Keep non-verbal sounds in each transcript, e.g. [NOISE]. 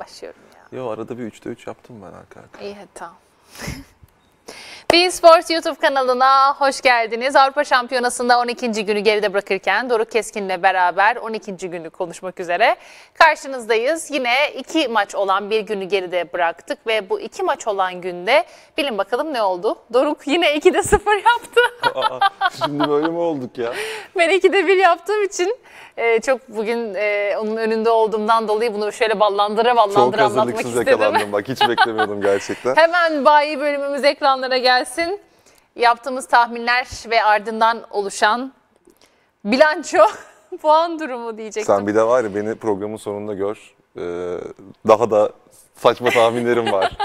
başlıyorum ya? Yo arada bir 3'te 3 yaptım ben arka arkaya. İyi tamam. [LAUGHS] Bein Sports YouTube kanalına hoş geldiniz. Avrupa Şampiyonası'nda 12. günü geride bırakırken Doruk Keskin'le beraber 12. günü konuşmak üzere karşınızdayız. Yine iki maç olan bir günü geride bıraktık ve bu iki maç olan günde bilin bakalım ne oldu? Doruk yine 2'de 0 yaptı. [LAUGHS] Aa, şimdi böyle mi olduk ya? Ben 2'de 1 yaptığım için e, çok bugün e, onun önünde olduğumdan dolayı bunu şöyle ballandıra ballandıra çok anlatmak istedim. Çok hazırlıksız yakalandım bak hiç beklemiyordum gerçekten. [LAUGHS] Hemen bayi bölümümüz ekranlara geldi gelsin. Yaptığımız tahminler ve ardından oluşan bilanço [LAUGHS] puan durumu diyecektim. Sen bir de var ya beni programın sonunda gör. Ee, daha da saçma tahminlerim var.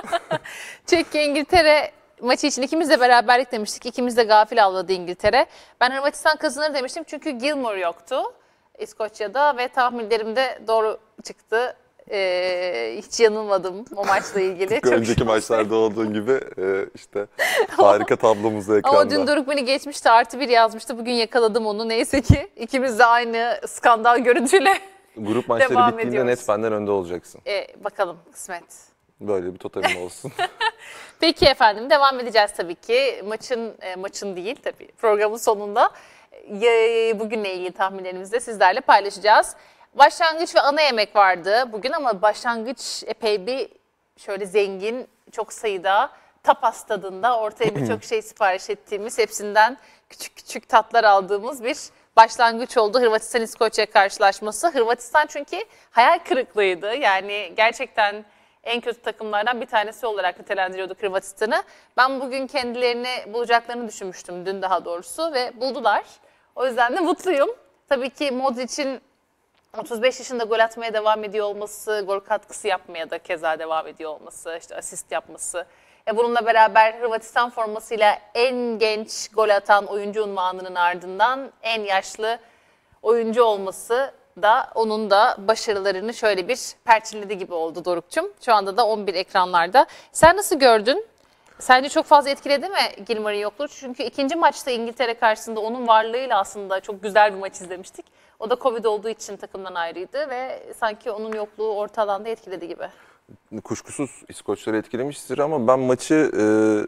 Çekya [LAUGHS] İngiltere maçı için ikimiz de beraberlik demiştik. İkimiz de gafil avladı İngiltere. Ben Hırvatistan kazanır demiştim çünkü Gilmore yoktu İskoçya'da ve tahminlerim de doğru çıktı. Ee, hiç yanılmadım o maçla ilgili. Çok Önceki maçlarda olduğun gibi e, işte [LAUGHS] harika tablomuzu ekranda. Ama dün Doruk beni geçmişti artı bir yazmıştı. Bugün yakaladım onu neyse ki. ikimiz de aynı skandal görüntüyle [LAUGHS] Grup maçları devam bittiğinde ediyoruz. net benden önde olacaksın. E, bakalım kısmet. Böyle bir totemim olsun. [LAUGHS] Peki efendim devam edeceğiz tabii ki. Maçın e, maçın değil tabii programın sonunda e, bugünle ilgili tahminlerimizi de sizlerle paylaşacağız. Başlangıç ve ana yemek vardı bugün ama başlangıç epey bir şöyle zengin, çok sayıda tapas tadında ortaya birçok şey sipariş ettiğimiz, hepsinden küçük küçük tatlar aldığımız bir başlangıç oldu Hırvatistan İskoçya karşılaşması. Hırvatistan çünkü hayal kırıklığıydı. Yani gerçekten en kötü takımlardan bir tanesi olarak nitelendiriyordu Hırvatistan'ı. Ben bugün kendilerini bulacaklarını düşünmüştüm dün daha doğrusu ve buldular. O yüzden de mutluyum. Tabii ki Modric'in 35 yaşında gol atmaya devam ediyor olması, gol katkısı yapmaya da keza devam ediyor olması, işte asist yapması. E bununla beraber Hırvatistan formasıyla en genç gol atan oyuncu unvanının ardından en yaşlı oyuncu olması da onun da başarılarını şöyle bir perçinledi gibi oldu Dorukçum. Şu anda da 11 ekranlarda. Sen nasıl gördün? Sence çok fazla etkiledi mi Gilmar'ın yokluğu? Çünkü ikinci maçta İngiltere karşısında onun varlığıyla aslında çok güzel bir maç izlemiştik. O da Covid olduğu için takımdan ayrıydı ve sanki onun yokluğu orta alanda etkiledi gibi. Kuşkusuz İskoçları etkilemiştir ama ben maçı e,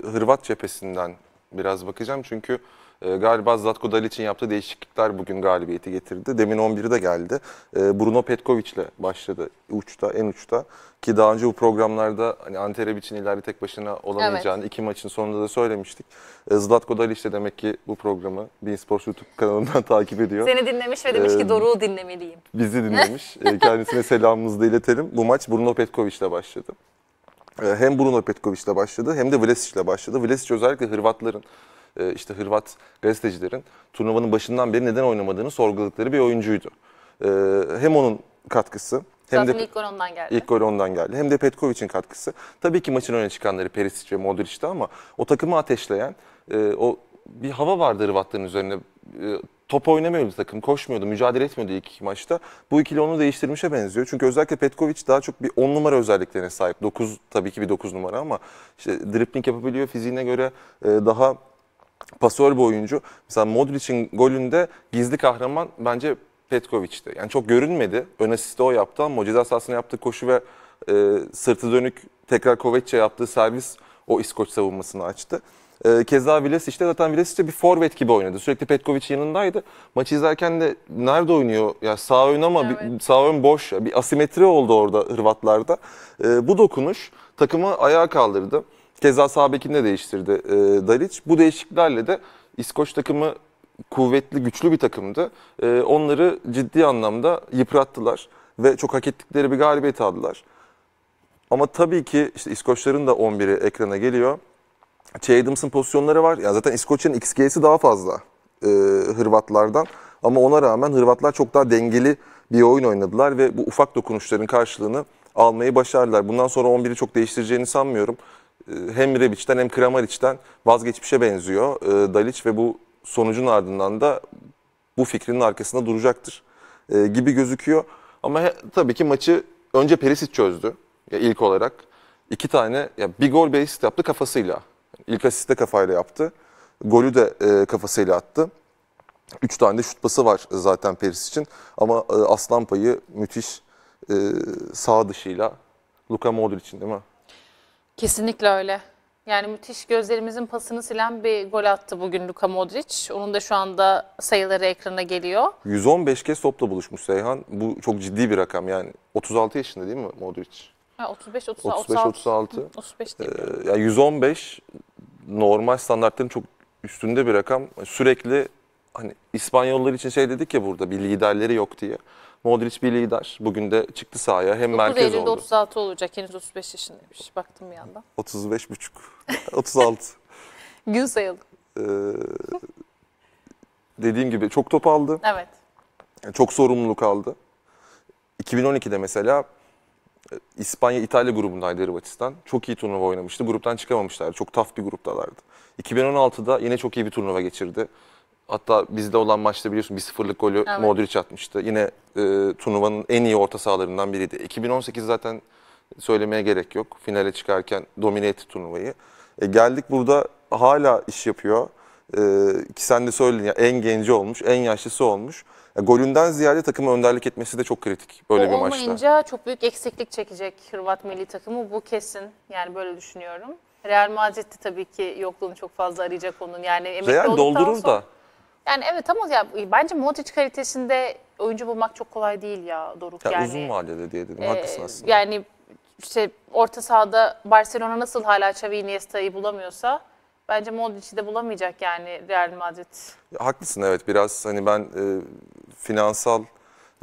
Hırvat cephesinden biraz bakacağım. Çünkü e, galiba Zlatko Dalic'in yaptığı değişiklikler bugün galibiyeti getirdi. Demin 11'i de geldi. Ee, Bruno Bruno ile başladı uçta, en uçta. Ki daha önce bu programlarda hani Ante Rebic'in ileride tek başına olamayacağını evet. iki maçın sonunda da söylemiştik. E, Zlatko Dalic de demek ki bu programı Bein Sports YouTube kanalından [LAUGHS] takip ediyor. Seni dinlemiş ve demiş ki Doruk'u dinlemeliyim. Bizi dinlemiş. [LAUGHS] Kendisine selamımızı da iletelim. Bu maç Bruno ile başladı hem Bruno ile başladı hem de ile başladı. Vlasic özellikle Hırvatların e, işte Hırvat gazetecilerin turnuvanın başından beri neden oynamadığını sorguladıkları bir oyuncuydu. E, hem onun katkısı hem Zaten de ilk gol ondan geldi. İlk gol ondan geldi. Hem de Petkovic'in katkısı. Tabii ki maçın öne çıkanları Perisic ve Modric'ti ama o takımı ateşleyen e, o bir hava vardı Hırvatların üzerine. top oynamıyordu takım, koşmuyordu, mücadele etmiyordu ilk iki maçta. Bu ikili onu değiştirmişe benziyor. Çünkü özellikle Petkovic daha çok bir 10 numara özelliklerine sahip. 9 tabii ki bir 9 numara ama işte dripling yapabiliyor, fiziğine göre daha pasör bir oyuncu. Mesela Modric'in golünde gizli kahraman bence Petkovic'ti. Yani çok görünmedi. Ön asisti o yaptı ama ceza sahasına yaptığı koşu ve e, sırtı dönük tekrar Kovac'e yaptığı servis o İskoç savunmasını açtı. E, keza Vilas işte zaten Vilas işte bir forvet gibi oynadı. Sürekli Petkovic'in yanındaydı. Maçı izlerken de nerede oynuyor? Ya sağ ön ama evet. bir, sağ ön boş. Bir asimetri oldu orada Hırvatlarda. E, bu dokunuş takımı ayağa kaldırdı. Keza Sabek'in de değiştirdi e, Dalic. Bu değişikliklerle de İskoç takımı kuvvetli, güçlü bir takımdı. E, onları ciddi anlamda yıprattılar ve çok hak ettikleri bir galibiyet aldılar. Ama tabii ki işte İskoçların da 11'i ekrana geliyor. Che Adams'ın pozisyonları var. Ya zaten İskoçya'nın XG'si daha fazla e, Hırvatlardan. Ama ona rağmen Hırvatlar çok daha dengeli bir oyun oynadılar ve bu ufak dokunuşların karşılığını almayı başardılar. Bundan sonra 11'i çok değiştireceğini sanmıyorum. Ee, hem Rebic'den hem Kramariç'ten vazgeçmişe benziyor e, ee, Dalic ve bu sonucun ardından da bu fikrinin arkasında duracaktır e, gibi gözüküyor. Ama he, tabii ki maçı önce Perisic çözdü ya ilk olarak. iki tane ya bir gol bir asist yaptı kafasıyla. Yani ilk asisti kafayla yaptı. Golü de e, kafasıyla attı. Üç tane de şut pası var zaten Peris için. Ama e, aslan payı müthiş e, sağ dışıyla Luka için değil mi? Kesinlikle öyle. Yani müthiş gözlerimizin pasını silen bir gol attı bugün Luka Modric. Onun da şu anda sayıları ekrana geliyor. 115 kez topla buluşmuş Seyhan. Bu çok ciddi bir rakam yani. 36 yaşında değil mi Modric? Ha, 35, 36. 35, 36. 35 ee, yani 115 normal standartların çok üstünde bir rakam. Sürekli hani İspanyollar için şey dedik ya burada bir liderleri yok diye. Modric bir lider. Bugün de çıktı sahaya. Hem 9 merkez Eylül'de oldu. 36 olacak. Henüz 35 yaşındaymış. Baktım bir yandan. 35 buçuk. 36. [LAUGHS] Gün sayıldı. Ee, dediğim gibi çok top aldı. Evet. Çok sorumluluk aldı. 2012'de mesela e, İspanya İtalya grubundaydı Hırvatistan. Çok iyi turnuva oynamıştı. Gruptan çıkamamışlardı. Çok taf bir gruptalardı. 2016'da yine çok iyi bir turnuva geçirdi. Hatta bizde olan maçta biliyorsun bir sıfırlık golü evet. Modric atmıştı. Yine e, turnuvanın en iyi orta sahalarından biriydi. 2018 zaten söylemeye gerek yok. Finale çıkarken domine etti turnuvayı. E, geldik burada hala iş yapıyor. E, ki sen de söyledin ya en genci olmuş, en yaşlısı olmuş. E, golünden ziyade takıma önderlik etmesi de çok kritik böyle o bir maçta. olmayınca çok büyük eksiklik çekecek Hırvat milli takımı. Bu kesin yani böyle düşünüyorum. Real Madrid de tabii ki yokluğunu çok fazla arayacak onun. Yani emekli Real doldurur sonra... da. Yani evet ama ya bence Modric kalitesinde oyuncu bulmak çok kolay değil ya Doruk. Ya yani, uzun vadede diye dedim. Ee, haklısın aslında. Yani işte orta sahada Barcelona nasıl hala Xavi Iniesta'yı bulamıyorsa bence Modric'i de bulamayacak yani Real Madrid. Ya, haklısın evet biraz hani ben e, finansal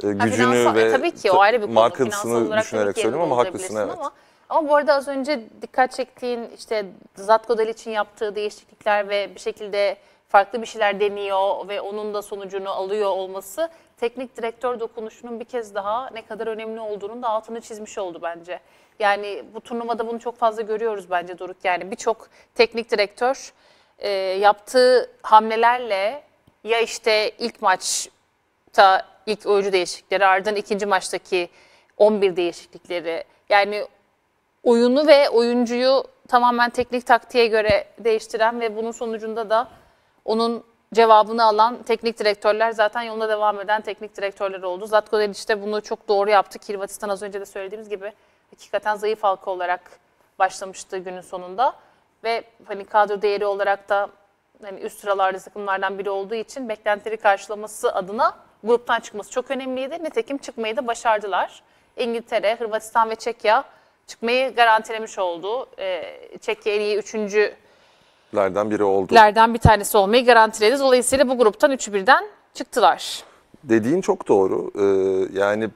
e, gücünü ha, finansal, ve e, tabii ki, o ayrı bir markasını düşünerek söylüyorum ama haklısın evet. Ama, ama bu arada az önce dikkat çektiğin işte Zatko için yaptığı değişiklikler ve bir şekilde farklı bir şeyler deniyor ve onun da sonucunu alıyor olması teknik direktör dokunuşunun bir kez daha ne kadar önemli olduğunun da altını çizmiş oldu bence. Yani bu turnuvada bunu çok fazla görüyoruz bence Doruk. Yani birçok teknik direktör e, yaptığı hamlelerle ya işte ilk maçta ilk oyuncu değişiklikleri ardından ikinci maçtaki 11 değişiklikleri yani oyunu ve oyuncuyu tamamen teknik taktiğe göre değiştiren ve bunun sonucunda da onun cevabını alan teknik direktörler zaten yoluna devam eden teknik direktörler oldu. Zlatko Delic de bunu çok doğru yaptı. Hırvatistan az önce de söylediğimiz gibi hakikaten zayıf halka olarak başlamıştı günün sonunda. Ve hani kadro değeri olarak da hani üst sıralarda takımlardan biri olduğu için beklentileri karşılaması adına gruptan çıkması çok önemliydi. Nitekim çıkmayı da başardılar. İngiltere, Hırvatistan ve Çekya çıkmayı garantilemiş oldu. Ee, Çekya en iyi üçüncü lerden biri oldu. Lerden bir tanesi olmayı garantiledi. Dolayısıyla bu gruptan üçü birden çıktılar. Dediğin çok doğru. Ee, yani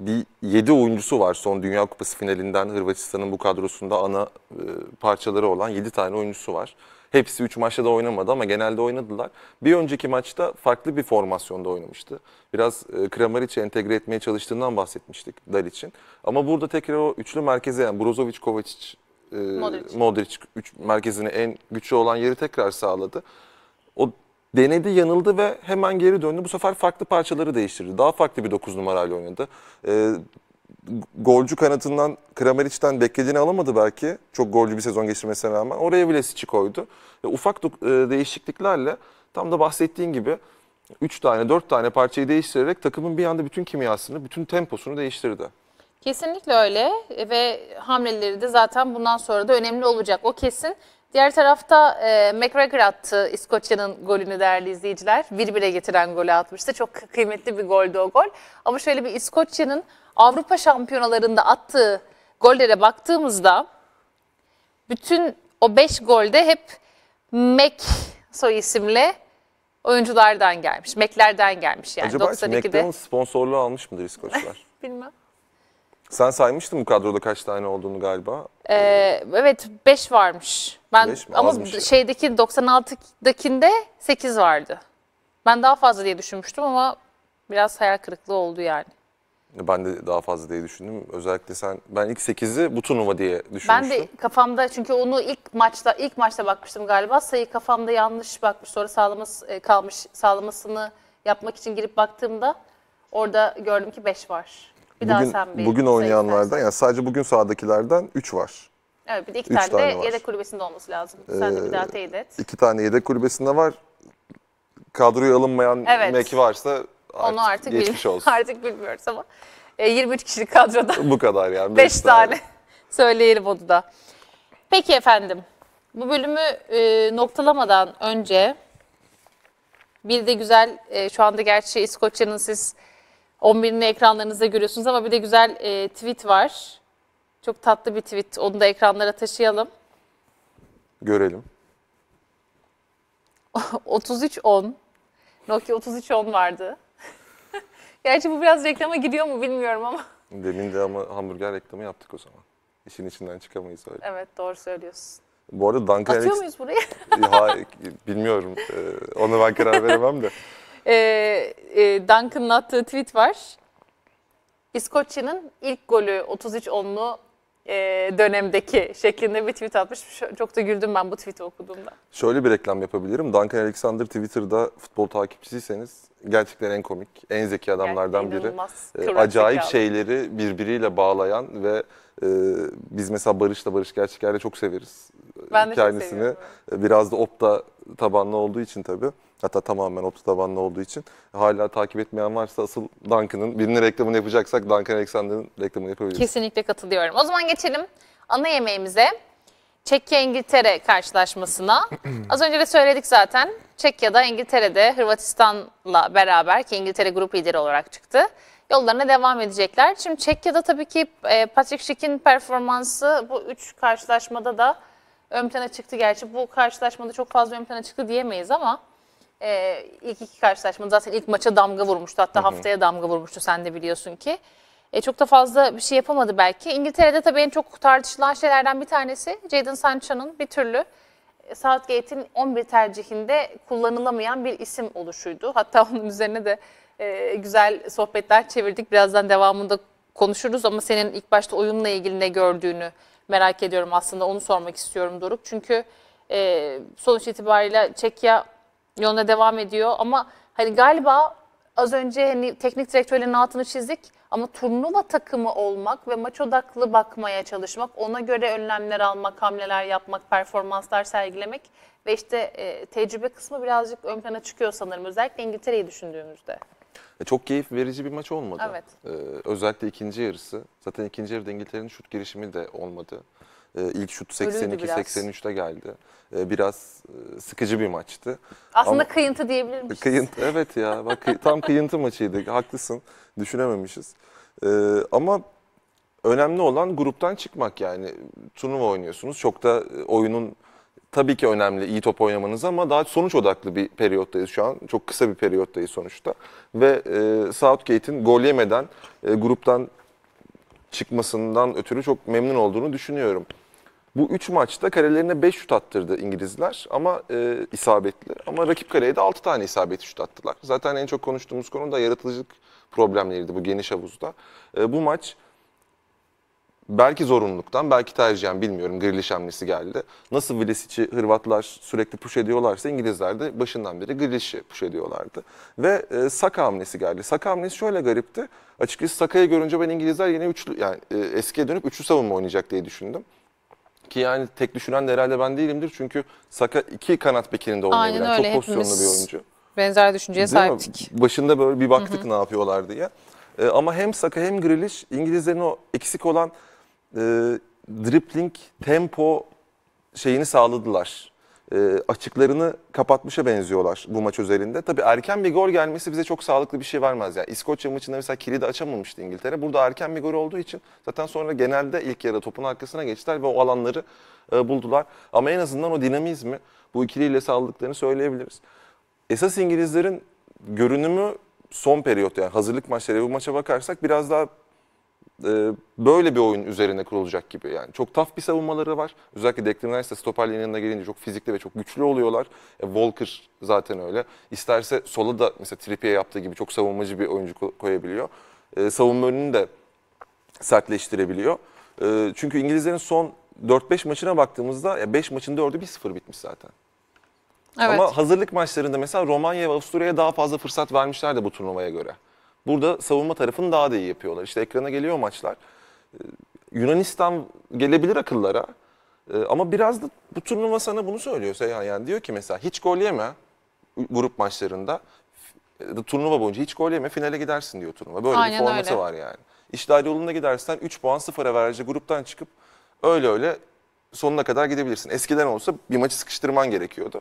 bir 7 oyuncusu var son Dünya Kupası finalinden Hırvatistan'ın bu kadrosunda ana e, parçaları olan 7 tane oyuncusu var. Hepsi 3 maçta da oynamadı ama genelde oynadılar. Bir önceki maçta farklı bir formasyonda oynamıştı. Biraz e, Kramaric'e entegre etmeye çalıştığından bahsetmiştik için. Ama burada tekrar o üçlü merkeze yani Brozovic, Kovacic e, Modric, Modric üç, merkezine en güçlü olan yeri tekrar sağladı. O denedi, yanıldı ve hemen geri döndü. Bu sefer farklı parçaları değiştirdi. Daha farklı bir 9 numarayla oynadı. E, golcü kanatından Kramaric'ten beklediğini alamadı belki. Çok golcü bir sezon geçirmesine rağmen. Oraya Vlasic'i koydu. E, ufak e, değişikliklerle tam da bahsettiğin gibi 3 tane 4 tane parçayı değiştirerek takımın bir anda bütün kimyasını, bütün temposunu değiştirdi. Kesinlikle öyle ve hamleleri de zaten bundan sonra da önemli olacak. O kesin. Diğer tarafta e, McGregor attı İskoçya'nın golünü değerli izleyiciler. Bir bire getiren golü atmıştı. Çok kıymetli bir goldü o gol. Ama şöyle bir İskoçya'nın Avrupa şampiyonalarında attığı gollere baktığımızda bütün o 5 golde hep Mac soy isimli oyunculardan gelmiş. Mac'lerden gelmiş yani. Acaba 92'de. McDonald's sponsorluğu almış mıdır İskoçlar? [LAUGHS] Bilmem. Sen saymıştın bu kadroda kaç tane olduğunu galiba. Ee, evet 5 varmış. Ben beş mi? ama Azmış şeydeki 96'dakinde 8 vardı. Ben daha fazla diye düşünmüştüm ama biraz hayal kırıklığı oldu yani. Ben de daha fazla diye düşündüm. Özellikle sen ben ilk 8'i bu turnuva diye düşünmüştüm. Ben de kafamda çünkü onu ilk maçta ilk maçta bakmıştım galiba. Sayı kafamda yanlış bakmış. Sonra sağlaması e, kalmış. Sağlamasını yapmak için girip baktığımda orada gördüm ki 5 var. Bir bugün, daha sen bir Bugün oynayanlardan yani sadece bugün sahadakilerden 3 var. Evet bir de iki tane, tane de var. yedek kulübesinde olması lazım. Sen de bir daha ee, teyit et. İki tane yedek kulübesinde var. Kadroya alınmayan evet. meki varsa artık Onu artık geçmiş olsun. [LAUGHS] artık bilmiyoruz ama e, 23 kişilik kadroda. Bu kadar yani. 5 [LAUGHS] tane. tane. [LAUGHS] Söyleyelim onu da. Peki efendim. Bu bölümü e, noktalamadan önce bir de güzel e, şu anda gerçi İskoçya'nın siz 11'ini ekranlarınızda görüyorsunuz ama bir de güzel e, tweet var. Çok tatlı bir tweet. Onu da ekranlara taşıyalım. Görelim. 3310. [LAUGHS] Nokia 3310 vardı. [LAUGHS] Gerçi bu biraz reklama gidiyor mu bilmiyorum ama. Demin de ama hamburger reklamı yaptık o zaman. İşin içinden çıkamayız öyle. Evet doğru söylüyorsun. Bu arada Dunkin' Atıyor muyuz burayı? [LAUGHS] Hayır, bilmiyorum. Ee, ona ben karar veremem de e, e, Duncan'ın attığı tweet var. İskoçya'nın ilk golü 33 onlu e, dönemdeki şeklinde bir tweet atmış. Çok da güldüm ben bu tweet'i okuduğumda. Şöyle bir reklam yapabilirim. Duncan Alexander Twitter'da futbol takipçisiyseniz gerçekten en komik, en zeki adamlardan yani biri. E, acayip şeyleri birbiriyle bağlayan ve e, biz mesela Barış'la Barış Gerçeker'le çok severiz. Ben de Kendisini çok seviyorum. biraz da opta tabanlı olduğu için tabii. Hatta tamamen opti tabanlı olduğu için hala takip etmeyen varsa asıl Duncan'ın birinin reklamını yapacaksak Duncan Alexander'ın reklamını yapabiliriz. Kesinlikle katılıyorum. O zaman geçelim ana yemeğimize. Çekya İngiltere karşılaşmasına. Az önce de söyledik zaten. Çekya'da İngiltere'de Hırvatistan'la beraber ki İngiltere grup lideri olarak çıktı. Yollarına devam edecekler. Şimdi Çekya'da tabii ki e, Patrick Schick'in performansı bu üç karşılaşmada da ön plana çıktı. Gerçi bu karşılaşmada çok fazla ön plana çıktı diyemeyiz ama e, ilk iki karşılaşmada zaten ilk maça damga vurmuştu. Hatta Hı -hı. haftaya damga vurmuştu sen de biliyorsun ki. E, çok da fazla bir şey yapamadı belki. İngiltere'de tabii en çok tartışılan şeylerden bir tanesi Jadon Sancho'nun bir türlü e, Southgate'in 11 tercihinde kullanılamayan bir isim oluşuydu. Hatta [LAUGHS] onun üzerine de e, güzel sohbetler çevirdik. Birazdan devamında konuşuruz ama senin ilk başta oyunla ilgili ne gördüğünü merak ediyorum aslında onu sormak istiyorum Doruk. Çünkü e, sonuç itibariyle Çekya Yoluna devam ediyor ama hani galiba az önce hani teknik direktörlerin altını çizdik ama turnuva takımı olmak ve maç odaklı bakmaya çalışmak, ona göre önlemler almak, hamleler yapmak, performanslar sergilemek ve işte e, tecrübe kısmı birazcık ön plana çıkıyor sanırım özellikle İngiltere'yi düşündüğümüzde. E, çok keyif verici bir maç olmadı. Evet. Ee, özellikle ikinci yarısı. Zaten ikinci yarıda İngiltere'nin şut girişimi de olmadı. E, ilk şut 82-83'te geldi. Ee, biraz e, sıkıcı bir maçtı. Aslında Ama, kıyıntı diyebilir miyiz? Kıyıntı evet ya. Bak tam kıyıntı maçıydı. Haklısın. Düşünememişiz. Ee, ama önemli olan gruptan çıkmak yani. Turnuva oynuyorsunuz. Çok da e, oyunun tabii ki önemli iyi top oynamanız ama daha sonuç odaklı bir periyottayız şu an. Çok kısa bir periyottayız sonuçta. Ve e, Southgate'in gol yemeden e, gruptan çıkmasından ötürü çok memnun olduğunu düşünüyorum. Bu 3 maçta karelerine 5 şut attırdı İngilizler ama e, isabetli. Ama rakip kaleye de 6 tane isabetli şut attılar. Zaten en çok konuştuğumuz konu da yaratıcılık problemleriydi bu geniş havuzda. E, bu maç belki zorunluluktan, belki tercihen bilmiyorum Grealish hamlesi geldi. Nasıl Vilisic'i Hırvatlar sürekli push ediyorlarsa İngilizler de başından beri Grealish'i push ediyorlardı. Ve e, Saka hamlesi geldi. Saka hamlesi şöyle garipti. Açıkçası Saka'yı görünce ben İngilizler yine üçlü yani e, eskiye dönüp üçlü savunma oynayacak diye düşündüm. Ki yani tek düşünen de herhalde ben değilimdir. Çünkü Saka iki kanat bekinin de oynayabilen çok pozisyonlu bir oyuncu. Benzer düşünceye Değil mi? sahiptik. Başında böyle bir baktık ne yapıyorlar diye. Ee, ama hem Saka hem Grealish İngilizlerin o eksik olan e, dribbling, tempo şeyini sağladılar. E, açıklarını kapatmışa benziyorlar bu maç özelinde. Tabii erken bir gol gelmesi bize çok sağlıklı bir şey vermez. Yani İskoçya maçında mesela kilidi açamamıştı İngiltere. Burada erken bir gol olduğu için zaten sonra genelde ilk yarıda topun arkasına geçtiler ve o alanları e, buldular. Ama en azından o dinamizmi bu ikiliyle sağladıklarını söyleyebiliriz. Esas İngilizlerin görünümü son periyot yani hazırlık maçları bu maça bakarsak biraz daha e, böyle bir oyun üzerine kurulacak gibi. Yani çok taf bir savunmaları var. Özellikle Declan Rice stoperlerin yanına gelince çok fizikli ve çok güçlü oluyorlar. E, Walker zaten öyle. İsterse sola da mesela Trippier yaptığı gibi çok savunmacı bir oyuncu koyabiliyor. E, savunma önünü de sertleştirebiliyor. E, çünkü İngilizlerin son 4-5 maçına baktığımızda 5 maçın 4'ü 1-0 bitmiş zaten. Evet. Ama hazırlık maçlarında mesela Romanya ve Avusturya'ya daha fazla fırsat vermişler de bu turnuvaya göre. Burada savunma tarafını daha da iyi yapıyorlar. İşte ekrana geliyor maçlar. Ee, Yunanistan gelebilir akıllara. Ee, ama biraz da bu turnuva sana bunu söylüyor Seyhan. Yani diyor ki mesela hiç gol yeme grup maçlarında. E, turnuva boyunca hiç gol yeme finale gidersin diyor turnuva. Böyle Aynen bir formatı öyle. var yani. İşler yolunda gidersen 3 puan sıfıra averajla gruptan çıkıp öyle öyle sonuna kadar gidebilirsin. Eskiden olsa bir maçı sıkıştırman gerekiyordu.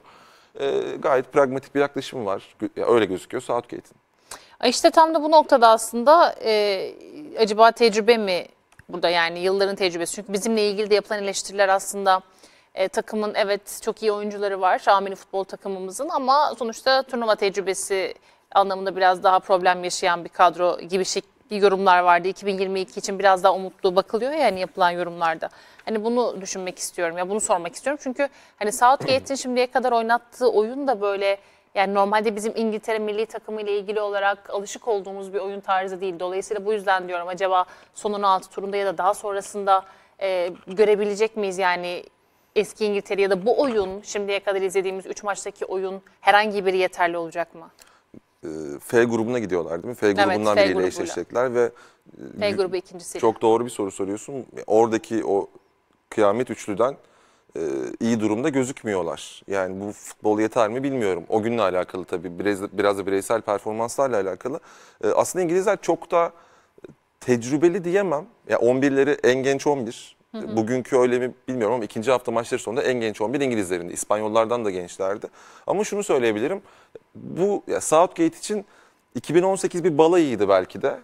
Ee, gayet pragmatik bir yaklaşım var. Öyle gözüküyor Southgate'in. İşte tam da bu noktada aslında e, acaba tecrübe mi burada yani yılların tecrübesi? Çünkü bizimle ilgili de yapılan eleştiriler aslında e, takımın evet çok iyi oyuncuları var Amini futbol takımımızın ama sonuçta turnuva tecrübesi anlamında biraz daha problem yaşayan bir kadro gibi bir yorumlar vardı. 2022 için biraz daha umutlu bakılıyor yani yapılan yorumlarda. Hani bunu düşünmek istiyorum ya bunu sormak istiyorum. Çünkü hani Southgate'in [CLEARS THROAT] şimdiye kadar oynattığı oyun da böyle yani normalde bizim İngiltere milli takımı ile ilgili olarak alışık olduğumuz bir oyun tarzı değil. Dolayısıyla bu yüzden diyorum acaba sonun altı turunda ya da daha sonrasında e, görebilecek miyiz yani eski İngiltere ya da bu oyun şimdiye kadar izlediğimiz 3 maçtaki oyun herhangi biri yeterli olacak mı? Ee, F grubuna gidiyorlar değil mi? F grubundan evet, F biriyle eşleşecekler ve F grubu ikincisi. Çok doğru bir soru soruyorsun. E, oradaki o kıyamet üçlüden e, iyi durumda gözükmüyorlar. Yani bu futbol yeter mi bilmiyorum. O günle alakalı tabii biraz, biraz da bireysel performanslarla alakalı. E, aslında İngilizler çok da tecrübeli diyemem. Ya yani 11'leri en genç 11. Hı hı. Bugünkü öyle mi bilmiyorum ama ikinci hafta maçları sonunda en genç 11 İngilizlerinde. İspanyollardan da gençlerdi. Ama şunu söyleyebilirim. Bu ya Southgate için 2018 bir balayıydı belki de.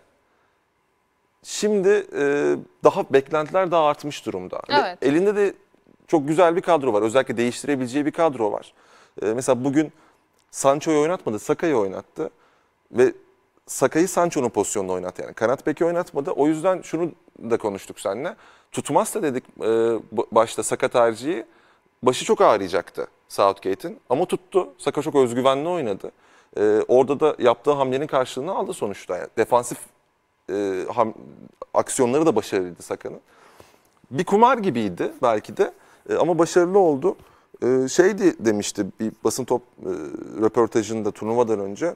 Şimdi e, daha beklentiler daha artmış durumda. Hani evet. elinde de çok güzel bir kadro var. Özellikle değiştirebileceği bir kadro var. E, mesela bugün Sancho'yu oynatmadı, Saka'yı oynattı. Ve Saka'yı Sancho'nun pozisyonunda oynattı. Yani kanat peki oynatmadı. O yüzden şunu da konuştuk seninle. Tutmaz da dedik e, başta Saka tercihi başı çok ağrıyacaktı Southgate'in. Ama tuttu. Saka çok özgüvenli oynadı. E, orada da yaptığı hamlenin karşılığını aldı sonuçta. Yani defansif e, ham, aksiyonları da başarılıydı Saka'nın. Bir kumar gibiydi belki de. E, ama başarılı oldu. E, şeydi demişti bir basın top e, röportajında turnuvadan önce.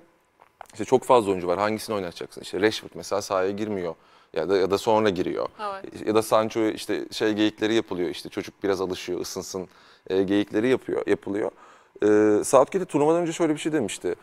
İşte çok fazla oyuncu var. Hangisini oynatacaksın? İşte Rashford mesela sahaya girmiyor ya da ya da sonra giriyor. Evet. Ya da Sancho işte şey geyikleri yapılıyor. işte çocuk biraz alışıyor, ısınsın e, geyikleri yapıyor, yapılıyor. E, Southgate'e turnuvadan önce şöyle bir şey demişti.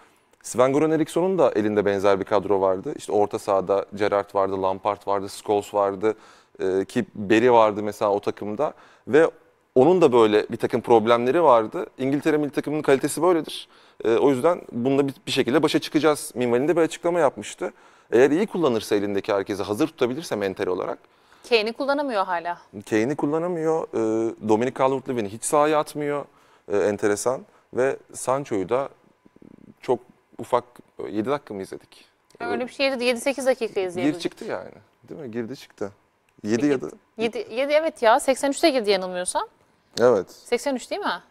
Sven Goran Eriksson'un da elinde benzer bir kadro vardı. İşte orta sahada Gerrard vardı, Lampard vardı, Scholes vardı e, ki Beri vardı mesela o takımda ve onun da böyle bir takım problemleri vardı. İngiltere milli takımının kalitesi böyledir. E, o yüzden bunda bir, bir şekilde başa çıkacağız minvalinde bir açıklama yapmıştı. Eğer iyi kullanırsa elindeki herkesi hazır tutabilirse mental olarak. Kane'i kullanamıyor hala. Kane'i kullanamıyor. E, Dominic Calvert-Lewin'i hiç sahaya atmıyor. E, enteresan. Ve Sancho'yu da çok ufak 7 dakika mı izledik? Öyle bir şey 7-8 dakika izledik. Gir çıktı yani. Değil mi? Girdi çıktı. 7 ya da... 7, 7 evet ya 83'te girdi yanılmıyorsam. Evet. 83 değil mi?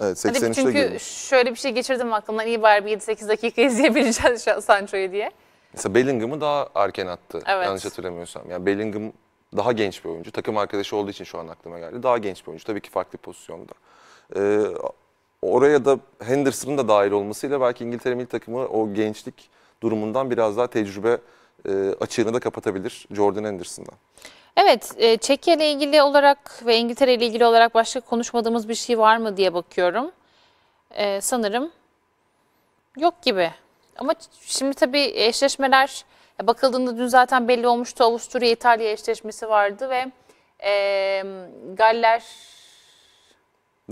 Evet 83'te Hadi çünkü girmiş. şöyle bir şey geçirdim aklımdan iyi bari bir 7-8 dakika [LAUGHS] izleyebileceğiz Sancho'yu diye. Mesela Bellingham'ı daha erken attı evet. yanlış hatırlamıyorsam. Yani Bellingham daha genç bir oyuncu. Takım arkadaşı olduğu için şu an aklıma geldi. Daha genç bir oyuncu. Tabii ki farklı pozisyonda. Ee, oraya da Henderson'ın da dahil olmasıyla belki İngiltere milli takımı o gençlik durumundan biraz daha tecrübe e, açığını da kapatabilir Jordan Henderson'dan. Evet, e, Çekya ile ilgili olarak ve İngiltere ile ilgili olarak başka konuşmadığımız bir şey var mı diye bakıyorum. E, sanırım yok gibi. Ama şimdi tabii eşleşmeler bakıldığında dün zaten belli olmuştu. Avusturya-İtalya eşleşmesi vardı ve e, Galler...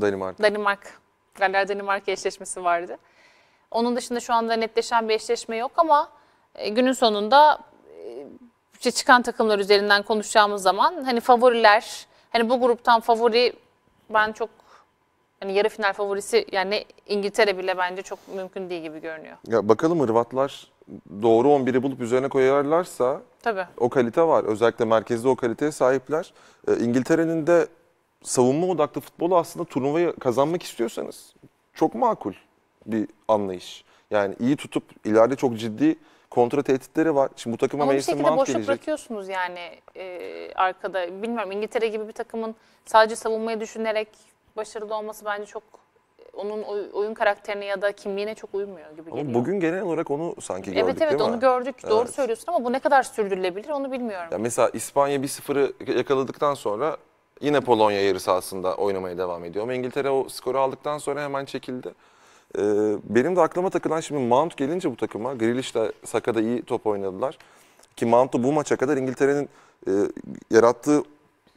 Danimark Danimarka. Galler-Danimarka eşleşmesi vardı. Onun dışında şu anda netleşen bir eşleşme yok ama e, günün sonunda işte çıkan takımlar üzerinden konuşacağımız zaman hani favoriler hani bu gruptan favori ben çok hani yarı final favorisi yani İngiltere bile bence çok mümkün değil gibi görünüyor. Ya bakalım Hırvatlar doğru 11'i bulup üzerine koyarlarsa Tabii. o kalite var. Özellikle merkezde o kaliteye sahipler. Ee, İngiltere'nin de savunma odaklı futbolu aslında turnuvayı kazanmak istiyorsanız çok makul bir anlayış. Yani iyi tutup ileride çok ciddi kontra tehditleri var. Şimdi bu takıma Ama bir Mason şekilde Mount boşluk gelecek. bırakıyorsunuz yani e, arkada. Bilmiyorum İngiltere gibi bir takımın sadece savunmayı düşünerek başarılı olması bence çok onun oyun karakterine ya da kimliğine çok uymuyor gibi geliyor. Ama bugün genel olarak onu sanki gördük Evet evet onu mi? gördük. Evet. Doğru söylüyorsun ama bu ne kadar sürdürülebilir onu bilmiyorum. Ya mesela İspanya 1-0'ı yakaladıktan sonra yine Polonya yarı sahasında oynamaya devam ediyor. Ama İngiltere o skoru aldıktan sonra hemen çekildi. Ee, benim de aklıma takılan şimdi Mount gelince bu takıma. Grealish de Saka'da iyi top oynadılar. Ki Mount'u bu maça kadar İngiltere'nin e, yarattığı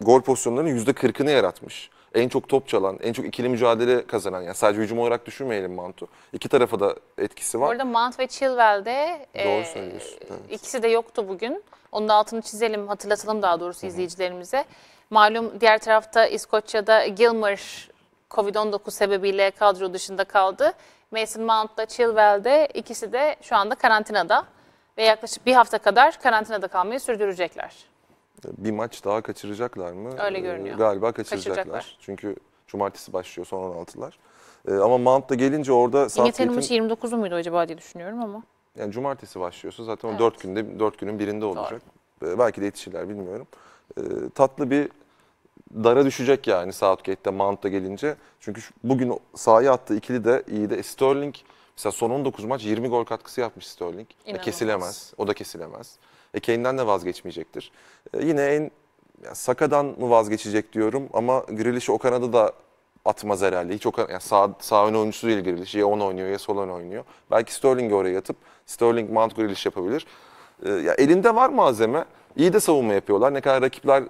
gol pozisyonlarının %40'ını yaratmış. En çok top çalan, en çok ikili mücadele kazanan. Yani sadece hücum olarak düşünmeyelim Mount'u. İki tarafa da etkisi var. Orada Mount ve Chilwell'de e, Doğru e, Evet. ikisi de yoktu bugün. Onun da altını çizelim, hatırlatalım daha doğrusu Hı -hı. izleyicilerimize. Malum diğer tarafta İskoçya'da Gilmer Covid-19 sebebiyle kadro dışında kaldı. Mason Mount'la Chilwell'de ikisi de şu anda karantinada ve yaklaşık bir hafta kadar karantinada kalmayı sürdürecekler. Bir maç daha kaçıracaklar mı? Öyle ee, görünüyor. Ee, galiba kaçıracaklar. kaçıracaklar. Çünkü cumartesi başlıyor son 16'lar. Ee, ama Mount da gelince orada... İngiltere'nin maçı 29'u muydu acaba diye düşünüyorum ama. Yani cumartesi başlıyorsa zaten evet. o 4 günde 4 günün birinde olacak. Doğru. Ee, belki de yetişirler bilmiyorum. Ee, tatlı bir dara düşecek yani Southgate'de Mount'ta gelince. Çünkü bugün sahaya attığı ikili de iyi de Sterling mesela son 19 maç 20 gol katkısı yapmış Sterling. E, kesilemez. O da kesilemez. E Kane'den de vazgeçmeyecektir. E, yine en yani Saka'dan mı vazgeçecek diyorum ama Grealish'i o kanada da atmaz herhalde. Hiç o kadar yani sağ, sağ ön oyuncusu değil Grealish. Ya 10 oynuyor ya sol ön oynuyor. Belki Sterling'i oraya atıp Sterling Mount Grealish yapabilir. Ee, ya elinde var malzeme. İyi de savunma yapıyorlar. Ne kadar rakipler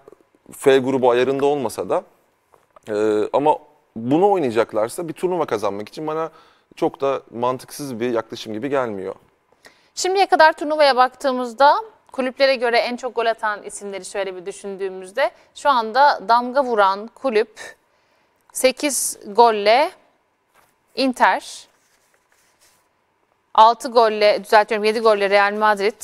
F grubu ayarında olmasa da e, ama bunu oynayacaklarsa bir turnuva kazanmak için bana çok da mantıksız bir yaklaşım gibi gelmiyor. Şimdiye kadar turnuvaya baktığımızda kulüplere göre en çok gol atan isimleri şöyle bir düşündüğümüzde şu anda damga vuran kulüp 8 golle Inter, 6 golle düzeltiyorum 7 golle Real Madrid,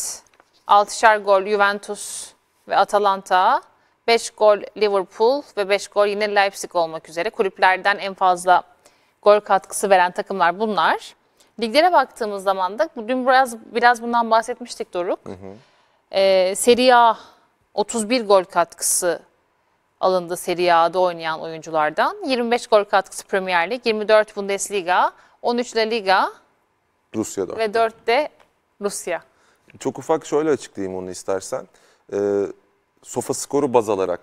6'şar gol Juventus ve Atalanta, 5 gol Liverpool ve 5 gol yine Leipzig olmak üzere kulüplerden en fazla gol katkısı veren takımlar bunlar. Liglere baktığımız zaman da dün biraz biraz bundan bahsetmiştik Doruk. Ee, Serie A 31 gol katkısı alındı Serie A'da oynayan oyunculardan. 25 gol katkısı Premier Lig, 24 Bundesliga, 13 La Liga Rusya'da. ve 4 de Rusya. Çok ufak şöyle açıklayayım onu istersen. Ee, sofa skoru baz alarak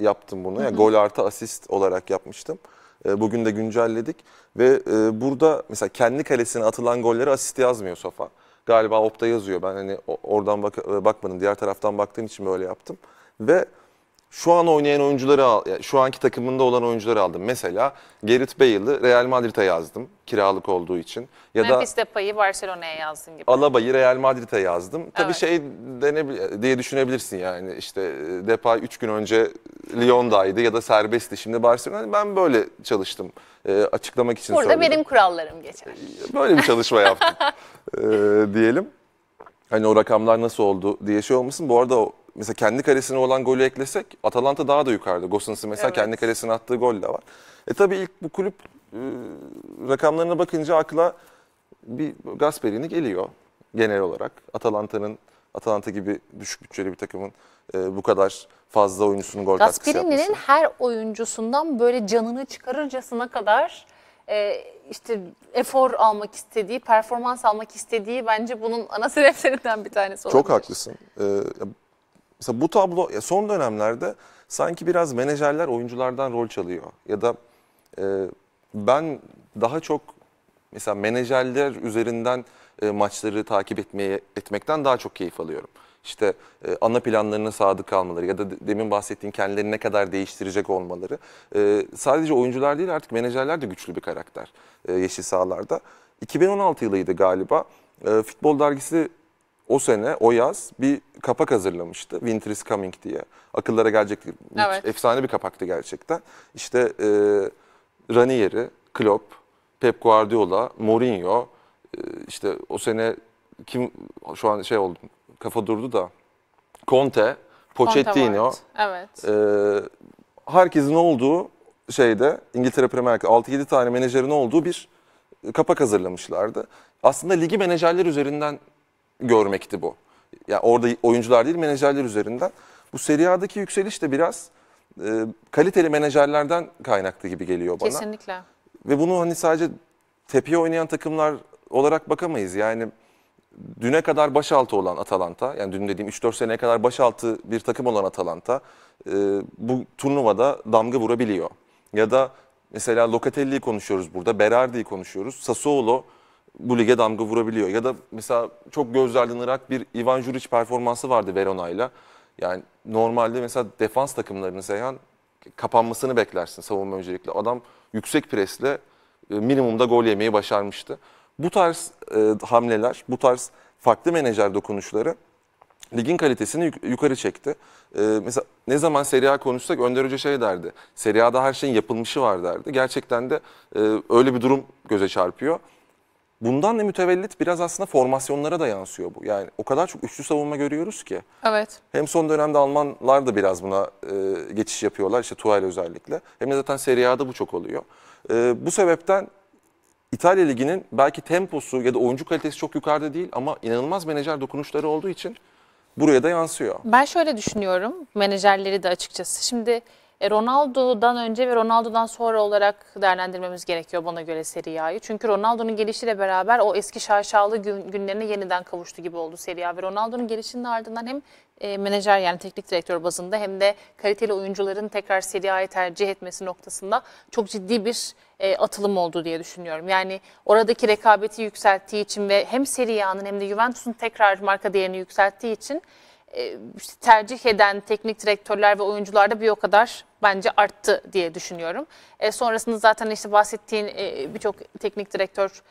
yaptım bunu. Yani gol artı asist olarak yapmıştım. E, bugün de güncelledik ve e, burada mesela kendi kalesine atılan golleri asist yazmıyor Sofa. Galiba Opta yazıyor. Ben hani oradan bak e, bakmadım. Diğer taraftan baktığım için böyle yaptım. Ve şu an oynayan oyuncuları al, şu anki takımında olan oyuncuları aldım. Mesela Gerrit Bale'ı Real Madrid'e yazdım kiralık olduğu için. Ya Memphis'te da payı Barcelona'ya yazdın gibi. Alaba'yı Real Madrid'e yazdım. Tabii evet. şey denebil diye düşünebilirsin yani işte e, Depay 3 gün önce Lyon'daydı ya da serbestti şimdi Barcelona. Ben böyle çalıştım e, açıklamak için Burada söyledim. benim kurallarım geçer. E, böyle bir çalışma yaptım [LAUGHS] e, diyelim. Hani o rakamlar nasıl oldu diye şey olmasın. Bu arada mesela kendi kalesine olan golü eklesek Atalanta daha da yukarıda. Gosens'in mesela evet. kendi kalesine attığı gol de var. E tabii ilk bu kulüp e, rakamlarına bakınca akla bir Gasperini geliyor genel olarak. Atalanta'nın Atalanta gibi düşük bütçeli bir takımın e, bu kadar fazla oyuncusunun gol katkısı yapması. Gasperini'nin her oyuncusundan böyle canını çıkarırcasına kadar e, işte efor almak istediği, performans almak istediği bence bunun ana sebeplerinden bir tanesi olabilir. Çok haklısın. Ee, Mesela bu tablo son dönemlerde sanki biraz menajerler oyunculardan rol çalıyor. Ya da e, ben daha çok mesela menajerler üzerinden e, maçları takip etmeye etmekten daha çok keyif alıyorum. İşte e, ana planlarına sadık kalmaları ya da demin bahsettiğin kendilerini ne kadar değiştirecek olmaları. E, sadece oyuncular değil artık menajerler de güçlü bir karakter e, Yeşil Sahalar'da. 2016 yılıydı galiba. E, Futbol dergisi o sene, o yaz bir kapak hazırlamıştı. Winter is Coming diye. Akıllara gelecek, evet. efsane bir kapaktı gerçekten. İşte e, Ranieri, Klopp, Pep Guardiola, Mourinho, e, işte o sene kim şu an şey oldu, kafa durdu da Conte, Pochettino. Conte evet. E, herkesin olduğu şeyde İngiltere Premier League 6-7 tane menajerin olduğu bir kapak hazırlamışlardı. Aslında ligi menajerler üzerinden görmekti bu. Yani orada oyuncular değil menajerler üzerinden. Bu Serie A'daki yükseliş de biraz e, kaliteli menajerlerden kaynaklı gibi geliyor bana. Kesinlikle. Ve bunu hani sadece tepeye oynayan takımlar olarak bakamayız. Yani düne kadar başaltı olan Atalanta, yani dün dediğim 3-4 seneye kadar başaltı bir takım olan Atalanta e, bu turnuvada damga vurabiliyor. Ya da mesela Locatelli'yi konuşuyoruz burada, Berardi'yi konuşuyoruz, Sassuolo bu lige damga vurabiliyor. Ya da mesela çok gözle bir Ivan Juric performansı vardı Verona'yla. Yani normalde mesela defans takımlarını Seyhan kapanmasını beklersin savunma öncelikle. Adam yüksek presle e, minimumda gol yemeyi başarmıştı. Bu tarz e, hamleler, bu tarz farklı menajer dokunuşları ligin kalitesini yuk yukarı çekti. E, mesela ne zaman Serie A konuşsak Önder Hoca şey derdi. Serie A'da her şeyin yapılmışı var derdi. Gerçekten de e, öyle bir durum göze çarpıyor. Bundan da mütevellit biraz aslında formasyonlara da yansıyor bu. Yani o kadar çok üçlü savunma görüyoruz ki. Evet. Hem son dönemde Almanlar da biraz buna e, geçiş yapıyorlar. İşte Tuval özellikle. Hem de zaten Serie A'da bu çok oluyor. E, bu sebepten İtalya Ligi'nin belki temposu ya da oyuncu kalitesi çok yukarıda değil ama inanılmaz menajer dokunuşları olduğu için buraya da yansıyor. Ben şöyle düşünüyorum menajerleri de açıkçası. Şimdi e, Ronaldo'dan önce ve Ronaldo'dan sonra olarak değerlendirmemiz gerekiyor bana göre Serie A'yı. Çünkü Ronaldo'nun gelişiyle beraber o eski şaşalı günlerine yeniden kavuştu gibi oldu Serie A. Ve Ronaldo'nun gelişinin ardından hem e, menajer yani teknik direktör bazında hem de kaliteli oyuncuların tekrar Serie A'yı tercih etmesi noktasında çok ciddi bir e, atılım oldu diye düşünüyorum. Yani oradaki rekabeti yükselttiği için ve hem Serie A'nın hem de Juventus'un tekrar marka değerini yükselttiği için e, tercih eden teknik direktörler ve oyuncularda bir o kadar bence arttı diye düşünüyorum. E, sonrasında zaten işte bahsettiğin e, birçok teknik direktör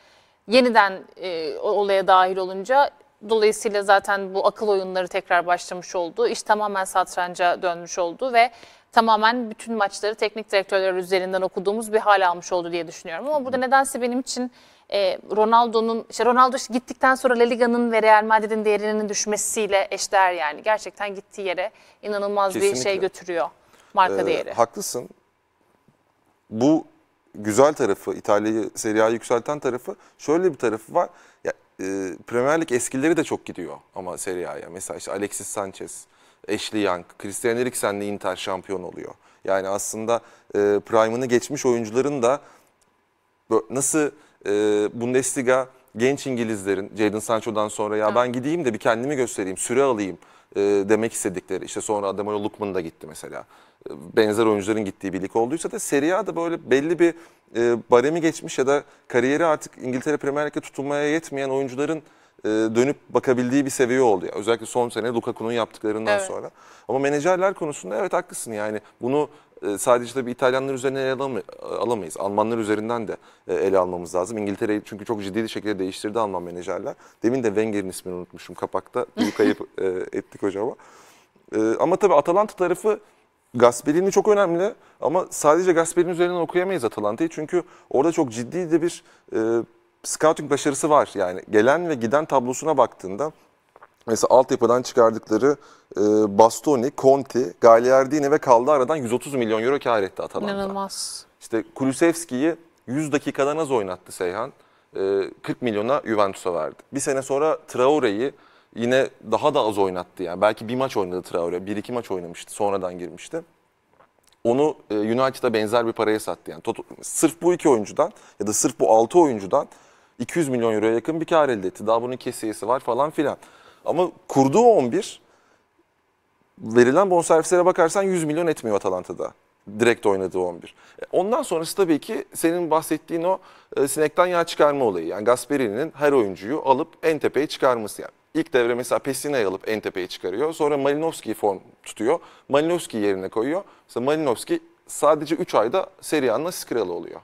yeniden e, olaya dahil olunca dolayısıyla zaten bu akıl oyunları tekrar başlamış oldu. İş tamamen satranca dönmüş oldu ve tamamen bütün maçları teknik direktörler üzerinden okuduğumuz bir hal almış oldu diye düşünüyorum. Ama burada nedense benim için e, Ronaldo'nun işte Ronaldo gittikten sonra La Liga'nın ve Real Madrid'in değerinin düşmesiyle eşdeğer yani. Gerçekten gittiği yere inanılmaz Kesinlikle. bir şey götürüyor marka ee, değeri. Haklısın. Bu güzel tarafı, İtalya'yı Serie A'yı yükselten tarafı şöyle bir tarafı var. Ya, e, Premier Lig eskileri de çok gidiyor ama Serie A'ya. Mesela işte Alexis Sanchez, Ashley Young, Christian Eriksen'le Inter şampiyon oluyor. Yani aslında e, prime'ını geçmiş oyuncuların da nasıl e, Bundesliga genç İngilizlerin Jadon Sancho'dan sonra ya ben gideyim de bir kendimi göstereyim, süre alayım e, demek istedikleri. İşte sonra Ademoyo Lukman da gitti mesela. E, benzer oyuncuların gittiği bir lig olduysa da Serie A'da böyle belli bir e, baremi geçmiş ya da kariyeri artık İngiltere Premier Lig'e tutunmaya yetmeyen oyuncuların e, dönüp bakabildiği bir seviye oldu. Ya. Özellikle son sene Lukaku'nun yaptıklarından evet. sonra. Ama menajerler konusunda evet haklısın yani. Bunu e, sadece tabii İtalyanlar üzerinden ele alamayız. Almanlar üzerinden de e, ele almamız lazım. İngiltere'yi çünkü çok ciddi bir şekilde değiştirdi Alman menajerler. Demin de Wenger'in ismini unutmuşum kapakta. Büyük ayıp [LAUGHS] e, ettik hocama. Ama tabii Atalanta tarafı Gasperini çok önemli ama sadece Gasperini üzerinden okuyamayız Atalanta'yı. Çünkü orada çok ciddi de bir e, scouting başarısı var. Yani gelen ve giden tablosuna baktığında Mesela altyapıdan çıkardıkları e, Bastoni, Conti, Gagliardini ve Caldara'dan 130 milyon euro kar etti Atalanta. İnanılmaz. İşte Kulusevski'yi 100 dakikadan az oynattı Seyhan. E, 40 milyona Juventus'a verdi. Bir sene sonra Traore'yi yine daha da az oynattı. Yani belki bir maç oynadı Traore, bir iki maç oynamıştı, sonradan girmişti. Onu e, United'a benzer bir paraya sattı. Yani Toto, sırf bu iki oyuncudan ya da sırf bu altı oyuncudan 200 milyon euroya yakın bir kar elde etti. Daha bunun kesiyesi var falan filan. Ama kurduğu 11 verilen bonservislere bakarsan 100 milyon etmiyor Atalanta'da. Direkt oynadığı 11. E, ondan sonrası tabii ki senin bahsettiğin o e, sinekten yağ çıkarma olayı. Yani Gasperini'nin her oyuncuyu alıp en tepeye çıkarması. Yani İlk devre mesela Pessina'yı alıp en tepeye çıkarıyor. Sonra Malinowski form tutuyor. Malinowski yerine koyuyor. Mesela Malinowski sadece 3 ayda Serie A'nın asist kralı oluyor.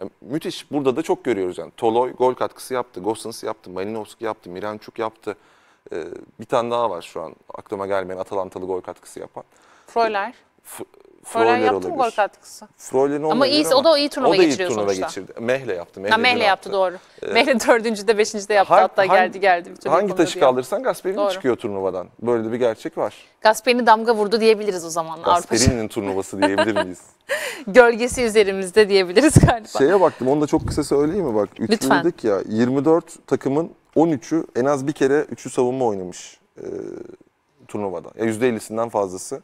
Yani e, müthiş. Burada da çok görüyoruz yani. Toloy gol katkısı yaptı. Gossens yaptı. Malinowski yaptı. Miranchuk yaptı. E, bir tane daha var şu an aklıma gelmeyen Atalantalı gol katkısı yapan. Freuler. Froyler. Freuler yaptı mı gol katkısı? Freuler'in ama iyi, ama o da iyi turnuva o da iyi geçiriyor turnuva geçirdi. Mehle yaptı. Mehle, ha, Mehle yaptı attı. doğru. Ee, Mehle dördüncüde de yaptı hangi, hatta geldi geldi. Bütün hangi taşı kaldırsan kaldırırsan Gasperini çıkıyor turnuvadan. Böyle de bir gerçek var. Gasperini damga vurdu diyebiliriz o zaman Gasperini'nin [LAUGHS] turnuvası diyebilir miyiz? [LAUGHS] Gölgesi üzerimizde diyebiliriz galiba. Şeye baktım onu da çok kısa söyleyeyim mi bak? Üç Lütfen. ya 24 takımın 13'ü en az bir kere üçlü savunma oynamış e, turnuvada. Ya %50'sinden fazlası.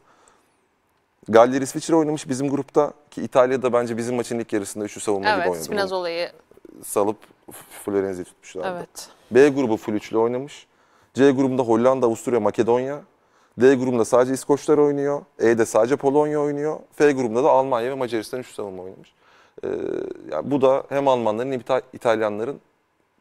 Galler İsviçre oynamış bizim grupta ki İtalya'da bence bizim maçın ilk yarısında üçlü savunma evet, gibi oynadı. Evet Spinazzola'yı. Salıp Florenzi'yi tutmuşlar. Evet. B grubu full üçlü oynamış. C grubunda Hollanda, Avusturya, Makedonya. D grubunda sadece İskoçlar oynuyor. E'de sadece Polonya oynuyor. F grubunda da Almanya ve Macaristan üçlü savunma oynamış. Ee, yani bu da hem Almanların hem İtalyanların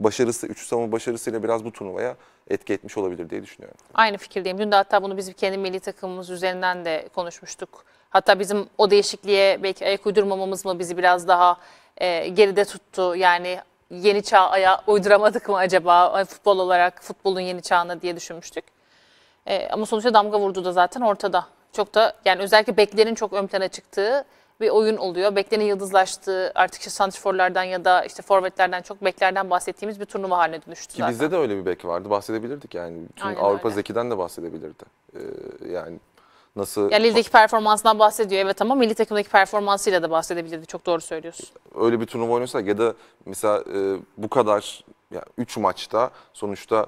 başarısı, üçlü savunma başarısıyla biraz bu turnuvaya etki etmiş olabilir diye düşünüyorum. Aynı fikirdeyim. Dün de hatta bunu biz kendi milli takımımız üzerinden de konuşmuştuk. Hatta bizim o değişikliğe belki ayak uydurmamamız mı bizi biraz daha e, geride tuttu. Yani yeni çağ aya uyduramadık mı acaba e, futbol olarak futbolun yeni çağına diye düşünmüştük. E, ama sonuçta damga vurdu da zaten ortada. Çok da yani özellikle beklerin çok ön plana çıktığı bir oyun oluyor. beklenen yıldızlaştığı artık işte santrforlardan ya da işte forvetlerden çok beklerden bahsettiğimiz bir turnuva haline dönüştü Ki zaten. bizde de öyle bir bek vardı. Bahsedebilirdik yani. Bütün Aynen Avrupa öyle. Zeki'den de bahsedebilirdi. Ee, yani nasıl... Yani Lille'deki performansından bahsediyor evet ama milli takımdaki performansıyla da bahsedebilirdi. Çok doğru söylüyorsun. Öyle bir turnuva oynuyorsa ya da mesela e, bu kadar yani maçta sonuçta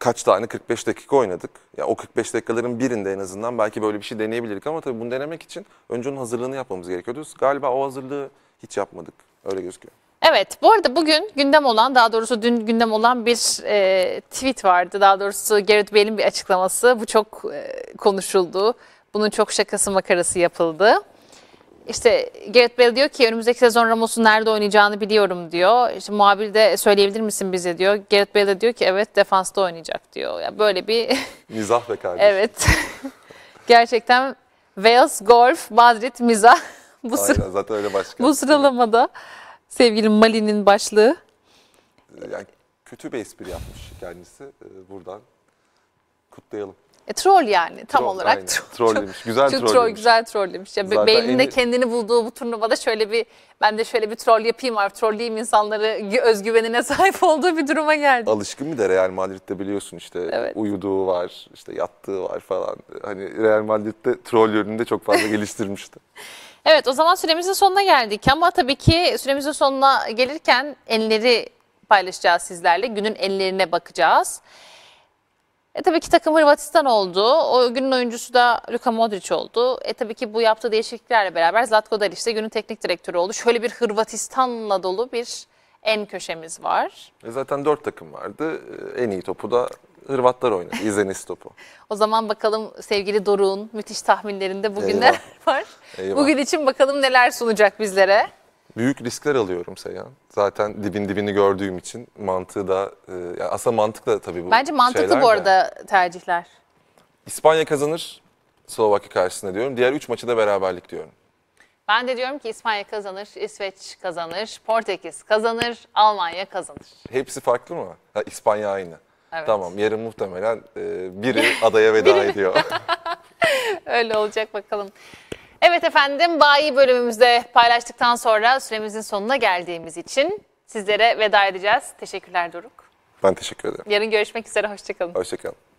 kaç tane 45 dakika oynadık. Ya o 45 dakikaların birinde en azından belki böyle bir şey deneyebilirdik ama tabii bunu denemek için önce onun hazırlığını yapmamız gerekiyordu. Galiba o hazırlığı hiç yapmadık. Öyle gözüküyor. Evet bu arada bugün gündem olan daha doğrusu dün gündem olan bir e, tweet vardı. Daha doğrusu Gareth Bey'in bir açıklaması. Bu çok e, konuşuldu. Bunun çok şakası makarası yapıldı. İşte Gareth Bale diyor ki önümüzdeki sezon Ramos'un nerede oynayacağını biliyorum diyor. İşte muhabir de söyleyebilir misin bize diyor. Gareth Bale de diyor ki evet defansta oynayacak diyor. Yani böyle bir... [LAUGHS] Mizah be kardeşim. evet. [LAUGHS] Gerçekten Wales, golf, Madrid, mizah. [LAUGHS] bu, Aynen, sıra... zaten öyle başka. bu sıralamada sevgili Mali'nin başlığı. Ee, yani kötü bir espri yapmış kendisi. Ee, buradan kutlayalım. E, troll yani tam troll, olarak. Aynen. Troll demiş. Güzel troll, troll demiş. Güzel troll demiş. Ya, beyninde en... kendini bulduğu bu turnuvada şöyle bir ben de şöyle bir troll yapayım var. Trolleyim insanları özgüvenine [LAUGHS] sahip olduğu bir duruma geldi. Alışkın bir de Real Madrid'de biliyorsun işte evet. uyuduğu var, işte yattığı var falan. Hani Real Madrid'de troll yönünde çok fazla [LAUGHS] geliştirmişti. Evet o zaman süremizin sonuna geldik ama tabii ki süremizin sonuna gelirken elleri paylaşacağız sizlerle. Günün ellerine bakacağız. E tabii ki takım Hırvatistan oldu. O günün oyuncusu da Luka Modric oldu. E tabii ki bu yaptığı değişikliklerle beraber Zlatko Dalic de günün teknik direktörü oldu. Şöyle bir Hırvatistan'la dolu bir en köşemiz var. E zaten dört takım vardı. E, en iyi topu da Hırvatlar oynadı. İzenis topu. [LAUGHS] o zaman bakalım sevgili Doruk'un müthiş tahminlerinde bugün Eyvah. neler [LAUGHS] var. Eyvah. Bugün için bakalım neler sunacak bizlere büyük riskler alıyorum Seyhan. Zaten dibin dibini gördüğüm için mantığı da e, yani aslında mantık da tabii bu Bence mantıklı şeyler bu de. arada tercihler. İspanya kazanır Slovakya karşısında diyorum. Diğer 3 maçı da beraberlik diyorum. Ben de diyorum ki İspanya kazanır, İsveç kazanır, Portekiz kazanır, Almanya kazanır. Hepsi farklı mı? Ha, İspanya aynı. Evet. Tamam yarın muhtemelen e, biri [LAUGHS] adaya veda ediyor. [LAUGHS] Öyle olacak bakalım. Evet efendim bayi bölümümüzde paylaştıktan sonra süremizin sonuna geldiğimiz için sizlere veda edeceğiz. Teşekkürler Doruk. Ben teşekkür ederim. Yarın görüşmek üzere. Hoşçakalın. Hoşçakalın.